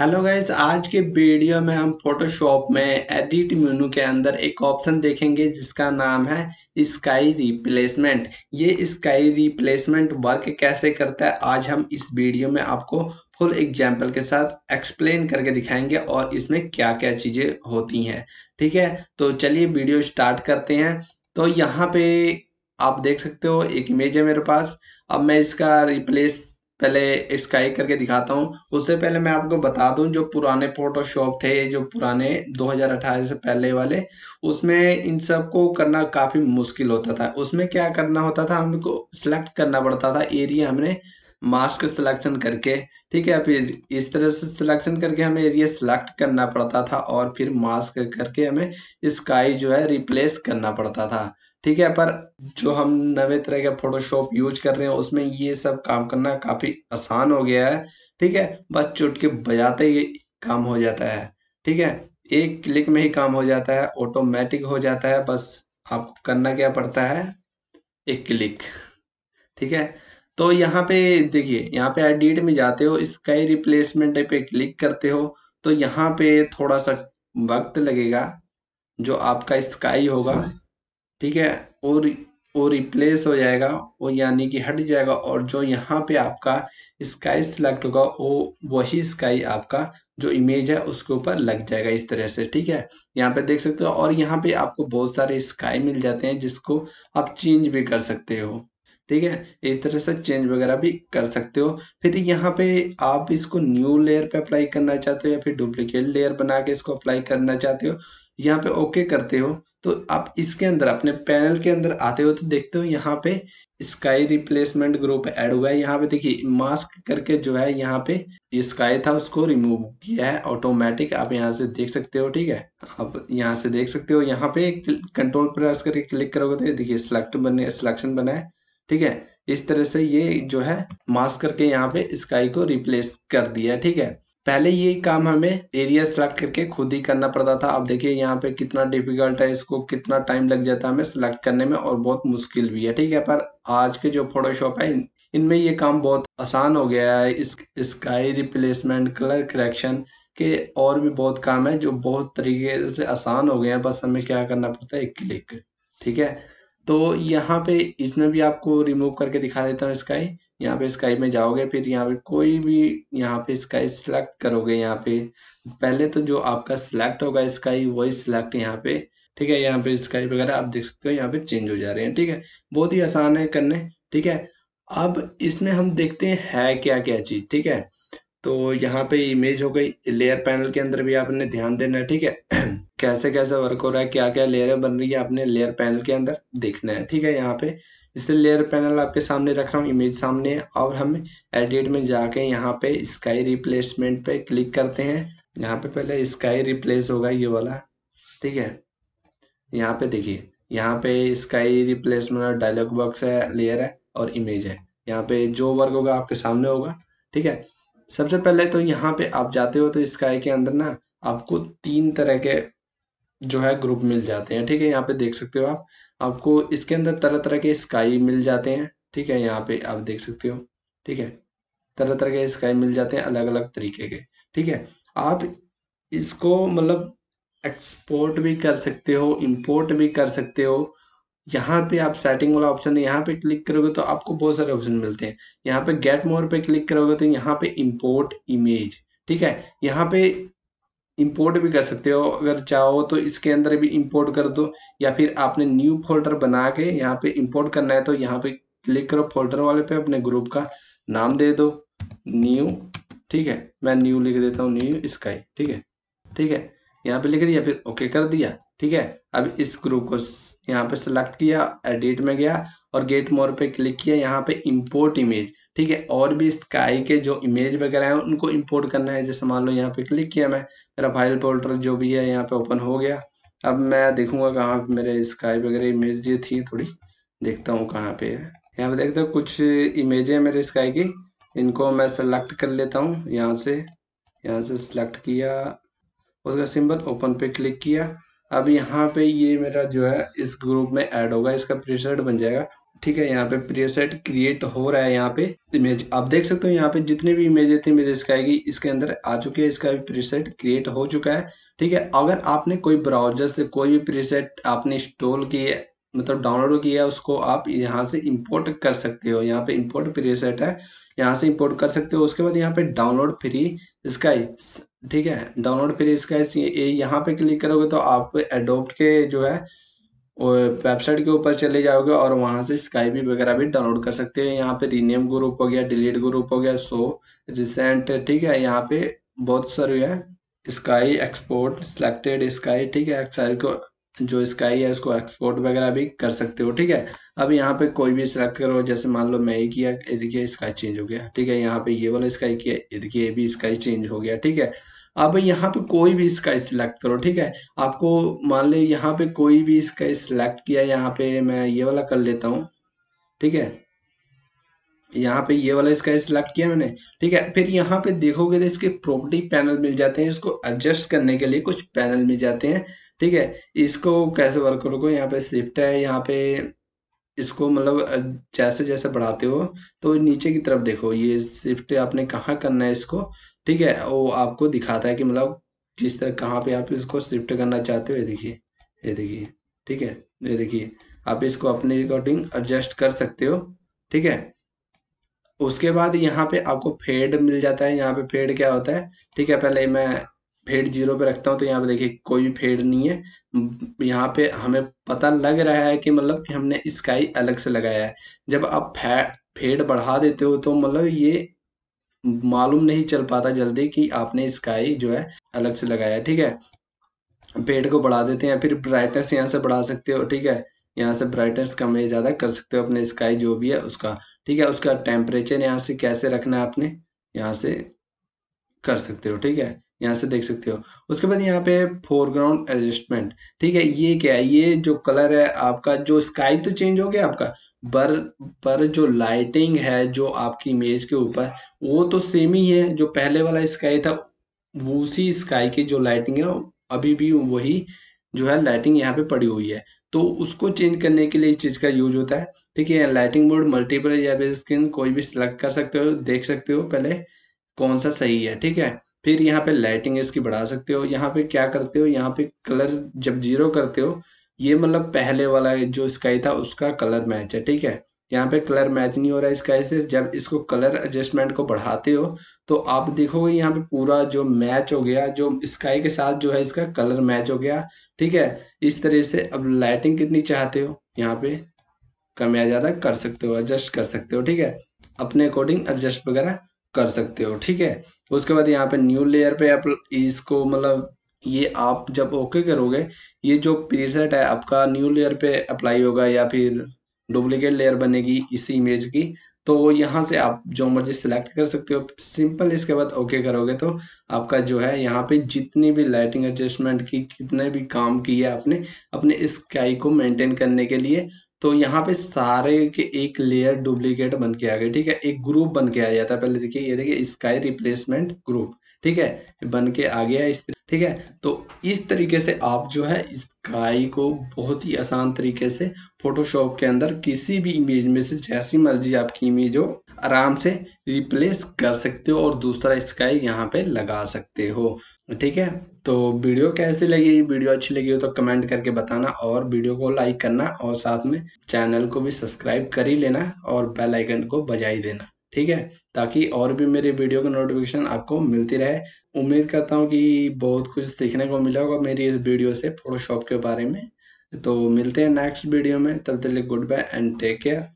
hello guys आज के video में हम फोटोशॉप में एडिट मेनू के अंदर एक ऑप्शन देखेंगे जिसका नाम है स्काई रिप्लेसमेंट ये स्काई रिप्लेसमेंट वर्क कैसे करता है आज हम इस वीडियो में आपको फुल एग्जाम्पल के साथ एक्सप्लेन करके दिखाएंगे और इसमें क्या क्या चीज़ें होती हैं ठीक है तो चलिए वीडियो स्टार्ट करते हैं तो यहाँ पे आप देख सकते हो एक इमेज है मेरे पास अब मैं इसका रिप्लेस पहले स्काई करके दिखाता हूँ उससे पहले मैं आपको बता दूँ जो पुराने फोटोशॉप थे जो पुराने 2018 से पहले वाले उसमें इन सब को करना काफ़ी मुश्किल होता था उसमें क्या करना होता था हमको सिलेक्ट करना पड़ता था एरिया हमने मास्क सिलेक्शन करके ठीक है फिर इस तरह से सिलेक्शन करके हमें एरिया सिलेक्ट करना पड़ता था और फिर मास्क करके हमें स्काई जो है रिप्लेस करना पड़ता था ठीक है पर जो हम नवे तरह के फोटोशॉप यूज कर रहे हैं उसमें ये सब काम करना काफ़ी आसान हो गया है ठीक है बस चुटके बजाते ही काम हो जाता है ठीक है एक क्लिक में ही काम हो जाता है ऑटोमेटिक हो जाता है बस आपको करना क्या पड़ता है एक क्लिक ठीक है तो यहाँ पे देखिए यहाँ पे एडिट में जाते हो स्काई रिप्लेसमेंट पे क्लिक करते हो तो यहाँ पे थोड़ा सा वक्त लगेगा जो आपका स्काई होगा ठीक है और वो रिप्लेस हो जाएगा वो यानी कि हट जाएगा और जो यहाँ पे आपका स्काई सिलेक्ट होगा वो वही स्काई आपका जो इमेज है उसके ऊपर लग जाएगा इस तरह से ठीक है यहाँ पे देख सकते हो और यहाँ पे आपको बहुत सारे स्काई मिल जाते हैं जिसको आप चेंज भी कर सकते हो ठीक है इस तरह से चेंज वगैरह भी कर सकते हो फिर यहाँ पे आप इसको न्यू लेयर पे अप्लाई करना चाहते हो या फिर डुप्लीकेट लेयर बना के इसको अप्लाई करना चाहते हो यहाँ पे ओके करते हो तो आप इसके अंदर अपने पैनल के अंदर आते हो तो देखते हो यहाँ पे स्काई रिप्लेसमेंट ग्रुप ऐड हुआ है यहाँ पे देखिए मास्क करके जो है यहाँ पे स्काई था उसको रिमूव किया है ऑटोमेटिक आप यहाँ से देख सकते हो ठीक है आप यहाँ से देख सकते हो यहाँ पे कंट्रोल प्रेस करके क्लिक करोगे तो देखिए सिलेक्ट बने सिलेक्शन बनाए ठीक है इस तरह से ये जो है मास्क करके यहाँ पे स्काई को रिप्लेस कर दिया ठीक है पहले ये काम हमें एरिया सेलेक्ट करके खुद ही करना पड़ता था अब देखिए यहाँ पे कितना डिफिकल्ट है इसको कितना टाइम लग जाता है हमें सेलेक्ट करने में और बहुत मुश्किल भी है ठीक है पर आज के जो फोटोशॉप है इनमें ये काम बहुत आसान हो गया है इस स्काई रिप्लेसमेंट कलर करेक्शन के और भी बहुत काम है जो बहुत तरीके से आसान हो गए हैं बस हमें क्या करना पड़ता है एक क्लिक ठीक है तो यहाँ पे इसमें भी आपको रिमूव करके दिखा देता हूँ स्काई यहाँ पे स्काई में जाओगे फिर यहाँ पे कोई भी यहाँ पे स्काई सिलेक्ट करोगे यहाँ पे पहले तो जो आपका सिलेक्ट होगा स्काई वही सिलेक्ट यहाँ पे ठीक है यहाँ पे स्काई वगैरह आप देख सकते हो यहाँ पे चेंज हो जा रहे हैं ठीक है बहुत ही आसान है करने ठीक है अब इसमें हम देखते हैं है क्या क्या चीज़ ठीक है तो यहाँ पे इमेज हो गई लेयर पैनल के अंदर भी आपने ध्यान देना है ठीक है कैसे कैसे वर्क हो रहा है क्या क्या लेयरें बन रही है आपने लेयर पैनल के अंदर देखना है ठीक है यहाँ पे इसलिए लेयर पैनल आपके सामने रख रहा हूँ इमेज सामने है और हम एडिट में जाके यहाँ पे स्काई रिप्लेसमेंट पे क्लिक करते हैं यहाँ पे पहले स्काई रिप्लेस होगा ये वाला ठीक है यहाँ पे देखिए यहाँ पे स्काई रिप्लेसमेंट डायलॉग बॉक्स है लेयर है और इमेज है यहाँ पे जो वर्क होगा आपके सामने होगा ठीक है सबसे पहले तो यहाँ पे आप जाते हो तो स्काई के अंदर ना आपको तीन तरह के जो है ग्रुप मिल जाते हैं ठीक है यहाँ पे देख सकते हो आप आपको इसके अंदर तरह तरह के स्काई मिल जाते हैं ठीक है यहाँ पे आप देख सकते हो ठीक है तरह तरह के स्काई मिल जाते हैं अलग अलग तरीके के ठीक है आप इसको मतलब एक्सपोर्ट भी कर सकते हो इम्पोर्ट भी कर सकते हो यहाँ पे आप सेटिंग वाला ऑप्शन है यहाँ पे क्लिक करोगे तो आपको बहुत सारे ऑप्शन मिलते हैं यहाँ पे गेट मोर पे क्लिक करोगे तो यहाँ पे इंपोर्ट इमेज ठीक है यहाँ पे इंपोर्ट भी कर सकते हो अगर चाहो तो इसके अंदर भी इंपोर्ट कर दो या फिर आपने न्यू फोल्डर बना के यहाँ पे इंपोर्ट करना है तो यहाँ पे क्लिक करो फोल्डर वाले पे अपने ग्रुप का नाम दे दो न्यू ठीक है मैं न्यू लिख देता हूँ न्यू स्काई ठीक है ठीक है यहाँ पे लिख दिया फिर ओके कर दिया ठीक है अब इस ग्रुप को यहाँ पे सिलेक्ट किया एडिट में गया और गेट मोर पे क्लिक किया यहाँ पे इंपोर्ट इमेज ठीक है और भी स्काई के जो इमेज वगैरह हैं उनको इंपोर्ट करना है जैसे मान लो यहाँ पे क्लिक किया मैं मेरा फाइल पोर्टल जो भी है यहाँ पे ओपन हो गया अब मैं देखूंगा कहाँ मेरे स्काई वगैरह इमेज ये थी थोड़ी देखता हूँ कहाँ पे है यहाँ पे देखते दो कुछ इमेज है मेरे स्काई की इनको मैं सेलेक्ट कर लेता हूँ यहाँ से यहाँ से सिलेक्ट किया उसका सिंबल ओपन पे क्लिक किया अब यहाँ पे ये मेरा जो है इस ग्रुप में ऐड होगा इसका प्रीसेट बन जाएगा ठीक है यहाँ पे प्रीसेट क्रिएट हो रहा है यहाँ पे इमेज आप देख सकते हो यहाँ पे जितने भी इमेज थी मेरे इसका आएगी इसके अंदर आ चुकी है इसका भी प्रीसेट क्रिएट हो चुका है ठीक है अगर आपने कोई ब्राउजर से कोई भी प्रीसेट आपने इंस्टॉल किए मतलब डाउनलोड किया उसको आप यहाँ से इंपोर्ट कर सकते हो यहाँ पे इंपोर्ट प्रीसेट है यहाँ से इंपोर्ट कर सकते हो उसके बाद यहाँ पे डाउनलोड फ्री स्काई ठीक है डाउनलोड फ्री स्काई यहाँ पे क्लिक करोगे तो आप एडोप्ट के जो है वेबसाइट के ऊपर चले जाओगे और वहाँ से स्काई भी वगैरह भी डाउनलोड कर सकते हो यहाँ पे रीनेम ग्रुप हो गया डिलीट ग्रुप हो गया सो रिसेंट ठीक है यहाँ पे बहुत सारे है स्काई एक्सपोर्ट सिलेक्टेड स्काई ठीक है एक्साइज को जो स्काई है उसको एक्सपोर्ट वगैरह भी कर सकते हो ठीक है अब यहाँ पे कोई भी सिलेक्ट करो जैसे मान लो मैं ये किया ये देखिए स्काई चेंज हो गया ठीक है यहाँ पे ये वाला स्काई किया ये देखिए ये भी स्काई चेंज हो गया ठीक है अब यहाँ पे कोई भी स्काई सिलेक्ट करो ठीक है आपको मान लो यहाँ पे कोई भी स्काई सिलेक्ट किया यहाँ पे मैं ये वाला कर लेता हूँ ठीक है यहाँ पे ये वाला इसका सिलेक्ट किया मैंने ठीक है फिर यहाँ पे देखोगे तो इसके प्रॉपर्टी पैनल मिल जाते हैं इसको एडजस्ट करने के लिए कुछ पैनल मिल जाते हैं ठीक है इसको कैसे वर्क करोगे यहाँ पे शिफ्ट है यहाँ पे इसको मतलब जैसे जैसे बढ़ाते हो तो नीचे की तरफ देखो ये शिफ्ट आपने कहाँ करना है इसको ठीक है वो आपको दिखाता है कि मतलब किस तरह कहाँ पे आप इसको शिफ्ट करना चाहते हो ये देखिए ये देखिए ठीक है ये देखिए आप इसको अपने अकॉर्डिंग एडजस्ट कर सकते हो ठीक है उसके बाद यहाँ पे आपको फेड मिल जाता है यहाँ पे फेड क्या होता है ठीक है पहले मैं फेड जीरो पे रखता हूँ तो यहाँ पे देखिए कोई भी फेड नहीं है यहाँ पे हमें पता लग रहा है कि मतलब कि हमने स्काई अलग से लगाया है जब आप फेड बढ़ा देते हो तो मतलब ये मालूम नहीं चल पाता जल्दी कि आपने स्काई जो है अलग से लगाया है ठीक है फेड को बढ़ा देते हैं फिर ब्राइटनेस यहाँ से बढ़ा सकते हो ठीक है यहाँ से ब्राइटनेस कम या ज़्यादा कर सकते हो अपने स्काई जो भी है उसका ठीक है उसका टेम्परेचर यहाँ से कैसे रखना है आपने यहाँ से कर सकते हो ठीक है यहाँ से देख सकते हो उसके बाद यहाँ पे फोरग्राउंड एडजस्टमेंट ठीक है ये क्या है ये जो कलर है आपका जो स्काई तो चेंज हो गया आपका पर पर जो लाइटिंग है जो आपकी इमेज के ऊपर वो तो सेम ही है जो पहले वाला स्काई था उसी स्काई की जो लाइटिंग है अभी भी वही जो है लाइटिंग यहाँ पे पड़ी हुई है तो उसको चेंज करने के लिए इस चीज़ का यूज होता है ठीक है लाइटिंग मोड मल्टीपल या फिर स्क्रीन कोई भी सिलेक्ट कर सकते हो देख सकते हो पहले कौन सा सही है ठीक है फिर यहाँ पे लाइटिंग इसकी बढ़ा सकते हो यहाँ पे क्या करते हो यहाँ पे कलर जब जीरो करते हो ये मतलब पहले वाला जो स्काई था उसका कलर मैच है ठीक है यहाँ पे कलर मैच नहीं हो रहा है इसका ऐसे जब इसको कलर एडजस्टमेंट को बढ़ाते हो तो आप देखोगे यहाँ पे पूरा जो मैच हो गया जो स्काई के साथ जो है इसका कलर मैच हो गया ठीक है इस तरह से अब लाइटिंग कितनी चाहते हो यहाँ पे कम या ज़्यादा कर सकते हो एडजस्ट कर सकते हो ठीक है अपने अकॉर्डिंग एडजस्ट वगैरह कर सकते हो ठीक है उसके बाद यहाँ पे न्यू लेयर पे आप इसको मतलब ये आप जब ओके करोगे ये जो प्रीसेट है आपका न्यू लेयर पे अप्लाई होगा या फिर डुप्लीकेट लेयर बनेगी इसी इमेज की तो यहाँ से आप जो मर्जी सिलेक्ट कर सकते हो सिंपल इसके बाद ओके करोगे तो आपका जो है यहाँ पे जितनी भी लाइटिंग एडजस्टमेंट की कितने भी काम किए आपने अपने स्काई को मेंटेन करने के लिए तो यहाँ पे सारे के एक लेयर डुप्लीकेट बन के आ गए ठीक है एक ग्रुप बन के आ जाता है पहले देखिए ये देखिए स्काई रिप्लेसमेंट ग्रुप ठीक है बन के आ गया इस ठीक है तो इस तरीके से आप जो है इस गाय को बहुत ही आसान तरीके से फोटोशॉप के अंदर किसी भी इमेज में से जैसी मर्जी आपकी इमेज हो आराम से रिप्लेस कर सकते हो और दूसरा स्काई यहाँ पे लगा सकते हो ठीक है तो वीडियो कैसी लगी वीडियो अच्छी लगी हो तो कमेंट करके बताना और वीडियो को लाइक करना और साथ में चैनल को भी सब्सक्राइब कर ही लेना और बेल आइकन को बजाई देना ठीक है ताकि और भी मेरे वीडियो का नोटिफिकेशन आपको मिलती रहे उम्मीद करता हूँ कि बहुत कुछ सीखने को मिला होगा मेरी इस वीडियो से फोटोशॉप के बारे में तो मिलते हैं नेक्स्ट वीडियो में तब तक goodbye and take care